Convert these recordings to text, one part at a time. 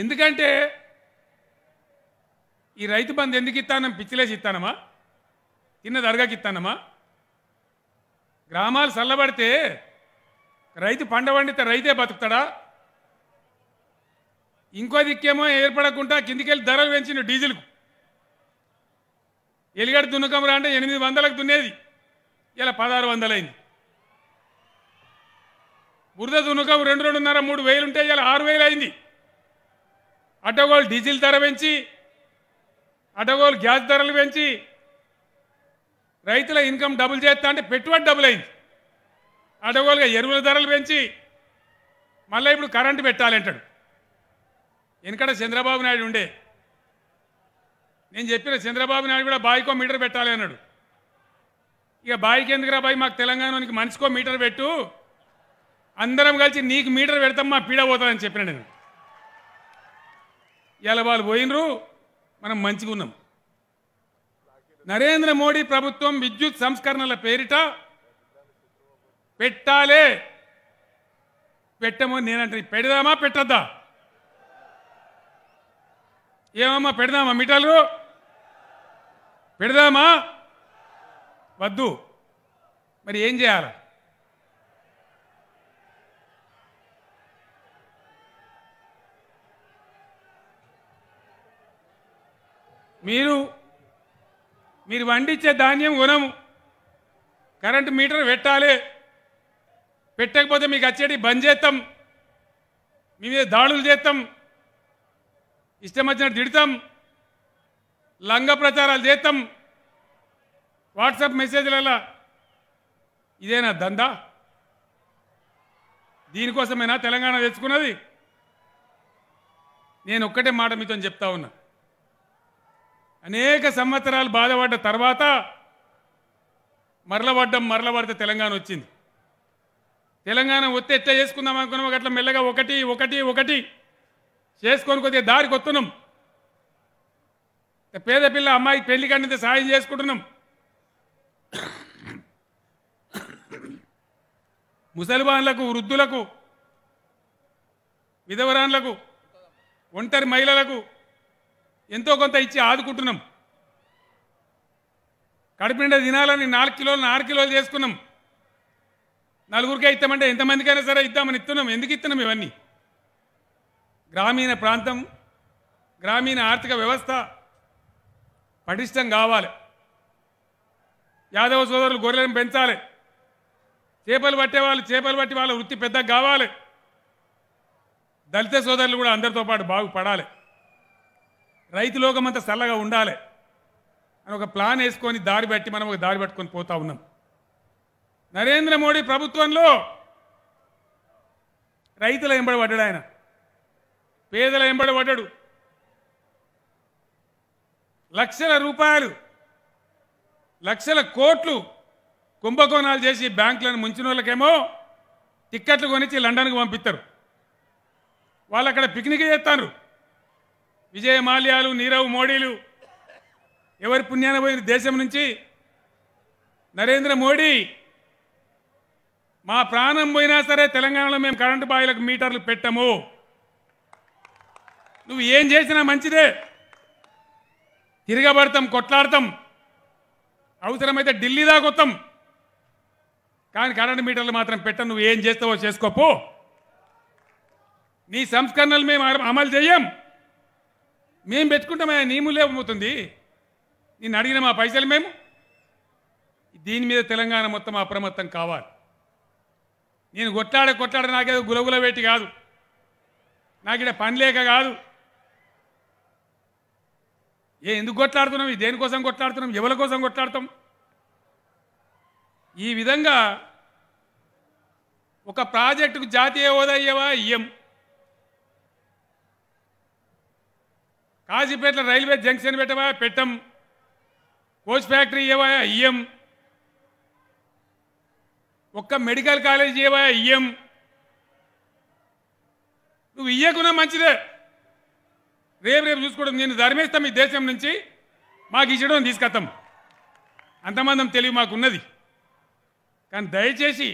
ఎందుకంటే ఈ రైతు బంధు ఎందుకు ఇస్తానం పిచ్చిలేసి ఇస్తానమా తిన్న దరగాకి ఇస్తానమా గ్రామాలు చల్లబడితే రైతు పంట పండితే రైతే బతుకుతాడా ఇంకో దిక్కేమో ఏర్పడకుండా కిందికెళ్ళి ధరలు పెంచిన డీజిల్కు ఎలిగడ దున్నకమరా అంటే ఎనిమిది వందలకు దున్నేది ఇలా పదహారు వందలైంది బురద దున్నకం రెండు రెండున్నర మూడు వేలు ఉంటే ఇలా ఆరు వేలు అయింది అడ్డగోలు డీజిల్ ధర పెంచి అడ్డగోలు గ్యాస్ ధరలు పెంచి రైతుల ఇన్కమ్ డబుల్ చేస్తా అంటే పెట్టుబడి డబుల్ అయింది అటగోలుగా ఎరువుల ధరలు పెంచి మళ్ళీ ఇప్పుడు కరెంటు పెట్టాలంటాడు వెనకడ చంద్రబాబు నాయుడు ఉండే నేను చెప్పిన చంద్రబాబు నాయుడు కూడా బాయికో మీటర్ పెట్టాలి అన్నాడు ఇక బాయికి ఎందుకురా బావి మాకు తెలంగాణకి మనిషికో మీటర్ పెట్టు అందరం కలిసి నీకు మీటర్ పెడతాం మా పీడ పోతుందని చెప్పిన నేను ఇలా వాళ్ళు పోయినరు మనం మంచిగా ఉన్నాం నరేంద్ర మోడీ ప్రభుత్వం విద్యుత్ సంస్కరణల పేరిట పెట్టాలే పెట్టమో నేనంటే పెడదామా పెట్టద్దా ఏమమ్మా పెడదామా మిఠాలు పెడదామా వద్దు మరి ఏం చేయాలా మీరు మీరు వండించే ధాన్యం కొనము కరెంటు మీటర్ పెట్టాలి పెట్టకపోతే మీకు వచ్చేటి బంద్ చేస్తాం మీ మీద దాడులు చేస్తాం ఇష్టం వచ్చినట్టు తిడతాం లంగ ప్రచారాలు చేస్తాం వాట్సాప్ మెసేజ్లలో ఇదేనా దందా దీనికోసమైనా తెలంగాణ తెచ్చుకున్నది నేను ఒక్కటే మాట మీతో చెప్తా ఉన్నా అనేక సంవత్సరాలు బాధపడ్డ తర్వాత మరలబడ్డం మరలబడితే తెలంగాణ వచ్చింది తెలంగాణ వస్తే ఎట్లా చేసుకుందాం అనుకున్నాం అట్లా మెల్లగా ఒకటి ఒకటి ఒకటి చేసుకొని కొద్దిగా దారి కొత్తున్నాం పేద పిల్ల అమ్మాయి పెళ్లి కంటే సాయం చేసుకుంటున్నాం ముసల్మాన్లకు వృద్ధులకు విధవరాన్లకు ఒంటరి మహిళలకు ఎంతో కొంత ఇచ్చి ఆదుకుంటున్నాం కడుపునిండా తినాలని నాలుగు కిలోలు ఆరు కిలోలు చేసుకున్నాం నలుగురికే ఇస్తామంటే ఎంతమందికైనా సరే ఇద్దామని ఇస్తున్నాం ఎందుకు ఇస్తున్నాం ఇవన్నీ గ్రామీణ ప్రాంతం గ్రామీణ ఆర్థిక వ్యవస్థ పటిష్టం కావాలి యాదవ సోదరులు గొర్రెలను పెంచాలి చేపలు పట్టే వాళ్ళు చేపలు పట్టి వాళ్ళ వృత్తి పెద్దగా కావాలి దళిత సోదరులు కూడా అందరితో పాటు బాగుపడాలి అంతా చల్లగా ఉండాలి అని ఒక ప్లాన్ వేసుకొని దారి పెట్టి మనం ఒక దారి పెట్టుకొని పోతా ఉన్నాం నరేంద్ర మోడీ ప్రభుత్వంలో రైతుల ఎంబడి పడ్డాడు ఆయన పేదల ఎంబడి పడ్డాడు లక్షల రూపాయలు లక్షల కోట్లు కుంభకోణాలు చేసి బ్యాంకులను ముంచిన వాళ్ళకేమో టిక్కెట్లు కొనిచ్చి లండన్కి పంపిస్తారు వాళ్ళు అక్కడ పిక్నిక్ చేస్తారు విజయ మాల్యాలు నీరవ్ మోడీలు ఎవరి పుణ్యాన పోయిన దేశం నుంచి నరేంద్ర మోడీ మా ప్రాణం పోయినా సరే తెలంగాణలో మేము కరెంటు బాయిలకు మీటర్లు పెట్టము నువ్వు ఏం చేసినా మంచిదే తిరగబడతాం కొట్లాడతాం అవసరమైతే ఢిల్లీ వస్తాం కానీ కరెంటు మీటర్లు మాత్రం పెట్ట నువ్వు ఏం చేస్తావో చేసుకోపో నీ సంస్కరణలు మేము అమలు చేయం మేము పెట్టుకుంటామే నియములే అమ్ముతుంది నేను అడిగిన మా పైసలు మేము దీని మీద తెలంగాణ మొత్తం అప్రమత్తం కావాలి నేను కొట్లాడ కొట్లాడ నాకేదో గులగుల వేటి కాదు నాకు ఇక్కడ పని లేక కాదు ఏ ఎందుకు కొట్లాడుతున్నాం ఈ దేనికోసం కొట్లాడుతున్నాం ఎవరి కోసం కొట్లాడతాం ఈ విధంగా ఒక ప్రాజెక్టుకు జాతీయ హోదా అయ్యేవా ఇయ్యం కాజీపేట రైల్వే జంక్షన్ పెట్టవా పెట్టం కోచ్ ఫ్యాక్టరీ ఇవ్వా ఇయ్యం ఒక్క మెడికల్ కాలేజ్ ఇవ్వా ఇయ్యం నువ్వు ఇయ్యకున్నా మంచిదే రేపు రేపు చూసుకోవడం నేను ధర్మేస్తాం ఈ దేశం నుంచి మాకు ఇచ్చడం తీసుకొస్తాం అంతమందం తెలివి మాకున్నది కానీ దయచేసి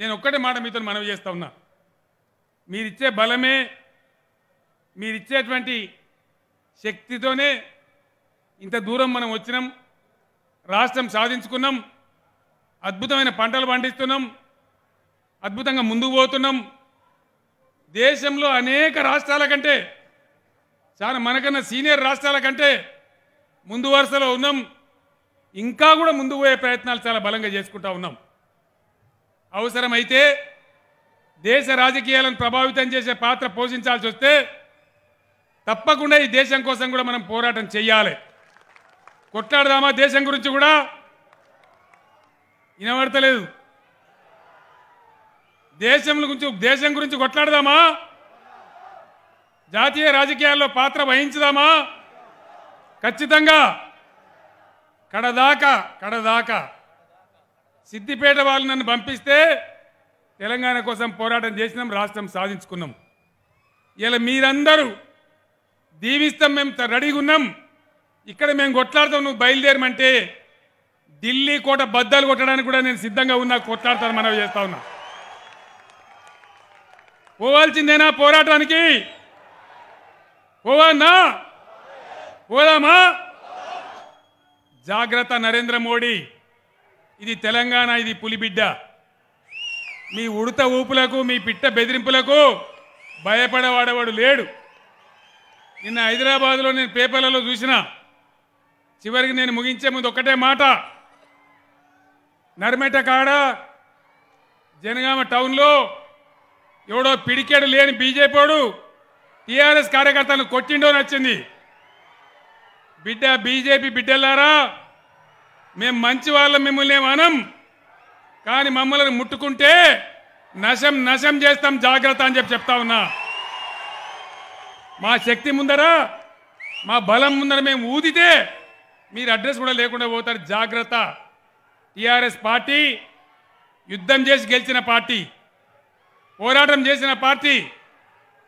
నేను ఒక్కటే మాట మీతో మనవి చేస్తా ఉన్నా మీరిచ్చే బలమే మీరిచ్చేటువంటి శక్తితోనే ఇంత దూరం మనం వచ్చినాం రాష్ట్రం సాధించుకున్నాం అద్భుతమైన పంటలు పండిస్తున్నాం అద్భుతంగా ముందుకు పోతున్నాం దేశంలో అనేక రాష్ట్రాల కంటే చాలా మనకన్నా సీనియర్ రాష్ట్రాల కంటే ముందు వరుసలో ఉన్నాం ఇంకా కూడా ముందు పోయే ప్రయత్నాలు చాలా బలంగా చేసుకుంటా ఉన్నాం అవసరమైతే దేశ రాజకీయాలను ప్రభావితం చేసే పాత్ర పోషించాల్సి వస్తే తప్పకుండా ఈ దేశం కోసం కూడా మనం పోరాటం చేయాలి కొట్లాడదామా దేశం గురించి కూడా వినబడతలేదు దేశం గురించి దేశం గురించి కొట్లాడదామా జాతీయ రాజకీయాల్లో పాత్ర వహించుదామా ఖచ్చితంగా కడదాకా కడదాకా సిద్దిపేట వాళ్ళు నన్ను పంపిస్తే తెలంగాణ కోసం పోరాటం చేసినాం రాష్ట్రం సాధించుకున్నాం ఇలా మీరందరూ దీవిస్తాం మేము రెడీగా ఉన్నాం ఇక్కడ మేము కొట్లాడతాం నువ్వు బయలుదేరమంటే ఢిల్లీ కోట బద్దలు కొట్టడానికి కూడా నేను సిద్ధంగా ఉన్నా కొట్లాడతాను మనవి చేస్తా ఉన్నా పోవాల్సిందేనా పోరాటానికి పోవానా పోదామా జాగ్రత్త నరేంద్ర మోడీ ఇది తెలంగాణ ఇది పులిబిడ్డ మీ ఉడత ఊపులకు మీ పిట్ట బెదిరింపులకు భయపడవాడవాడు లేడు నిన్న హైదరాబాద్లో నేను పేపర్లలో చూసిన చివరికి నేను ముగించే ముందు ఒక్కటే మాట నర్మేట కాడ జనగామ టౌన్లో ఎవడో పిడికేడు లేని బీజేపీడు టీఆర్ఎస్ కార్యకర్తలను కొట్టిండో నచ్చింది బిడ్డ బీజేపీ బిడ్డలారా మేము మంచి వాళ్ళం మిమ్మల్ని మనం కానీ మమ్మల్ని ముట్టుకుంటే నశం నశం చేస్తాం జాగ్రత్త అని చెప్పి చెప్తా ఉన్నా మా శక్తి ముందర మా బలం ముందర మేము ఊదితే మీరు అడ్రస్ కూడా లేకుండా పోతారు జాగ్రత్త టీఆర్ఎస్ పార్టీ యుద్ధం చేసి గెలిచిన పార్టీ పోరాటం చేసిన పార్టీ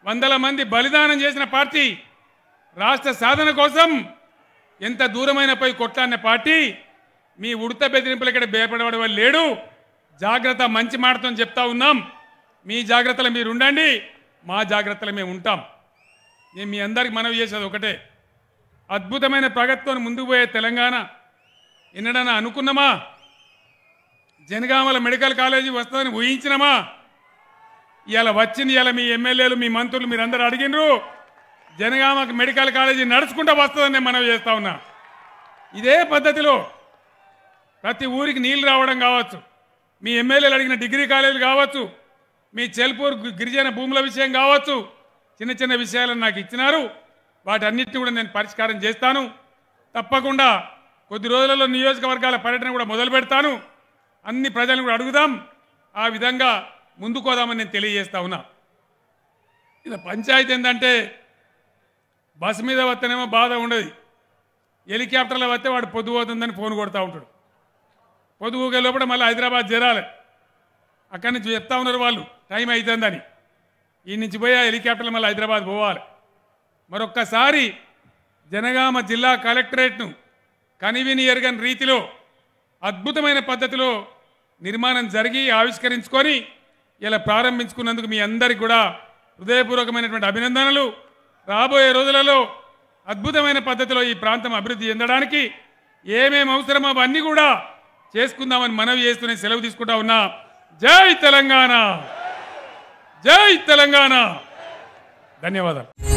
వందల మంది బలిదానం చేసిన పార్టీ రాష్ట్ర సాధన కోసం ఎంత దూరమైన పోయి కొట్లాడిన పార్టీ మీ ఉడత బెదిరింపులు ఇక్కడ భయపడేవాడు లేడు జాగ్రత్త మంచి మాటతో చెప్తా ఉన్నాం మీ జాగ్రత్తలు మీరు ఉండండి మా జాగ్రత్తలు మేము ఉంటాం నేను మీ అందరికి మనవి చేసేది ఒకటే అద్భుతమైన ప్రగతితో ముందుకు పోయే తెలంగాణ ఎన్నడన్నా అనుకున్నామా జనగామల మెడికల్ కాలేజీ వస్తుందని ఊహించినమా ఇలా వచ్చింది ఇలా మీ ఎమ్మెల్యేలు మీ మంత్రులు మీరందరూ అడిగినరు జనగామకి మెడికల్ కాలేజీ నడుచుకుంటూ వస్తుందని నేను మనవి చేస్తా ఉన్నా ఇదే పద్ధతిలో ప్రతి ఊరికి నీళ్లు రావడం కావచ్చు మీ ఎమ్మెల్యేలు అడిగిన డిగ్రీ కాలేజీలు కావచ్చు మీ చెల్పూర్ గిరిజన భూముల విషయం కావచ్చు చిన్న చిన్న విషయాలను నాకు ఇచ్చినారు వాటన్నిటిని కూడా నేను పరిష్కారం చేస్తాను తప్పకుండా కొద్ది రోజులలో నియోజకవర్గాల పర్యటన కూడా మొదలు పెడతాను అన్ని ప్రజలను కూడా అడుగుదాం ఆ విధంగా ముందుకోదామని నేను తెలియజేస్తా ఉన్నా ఇలా పంచాయతీ ఏంటంటే బస్సు మీద వస్తేనేమో బాధ ఉండదు హెలికాప్టర్లో వస్తే వాడు పొద్దు పోతుందని ఫోన్ కొడుతూ ఉంటాడు పొద్దుగుకే లోపల మళ్ళీ హైదరాబాద్ చేరాలి అక్కడి నుంచి చెప్తా ఉన్నారు వాళ్ళు టైం అవుతుందని ఈ నుంచి పోయి హెలికాప్టర్లు మళ్ళీ హైదరాబాద్ పోవాలి మరొక్కసారి జనగామ జిల్లా కలెక్టరేట్ను కనివిని ఎరగని రీతిలో అద్భుతమైన పద్ధతిలో నిర్మాణం జరిగి ఆవిష్కరించుకొని ఇలా ప్రారంభించుకున్నందుకు మీ అందరికి కూడా హృదయపూర్వకమైనటువంటి అభినందనలు రాబోయే రోజులలో అద్భుతమైన పద్ధతిలో ఈ ప్రాంతం అభివృద్ధి చెందడానికి ఏమేమి అవసరమో అవన్నీ కూడా చేసుకుందామని మనవి చేస్తూనే సెలవు తీసుకుంటా ఉన్నా జై తెలంగాణ జై తెలంగాణ ధన్యవాదాలు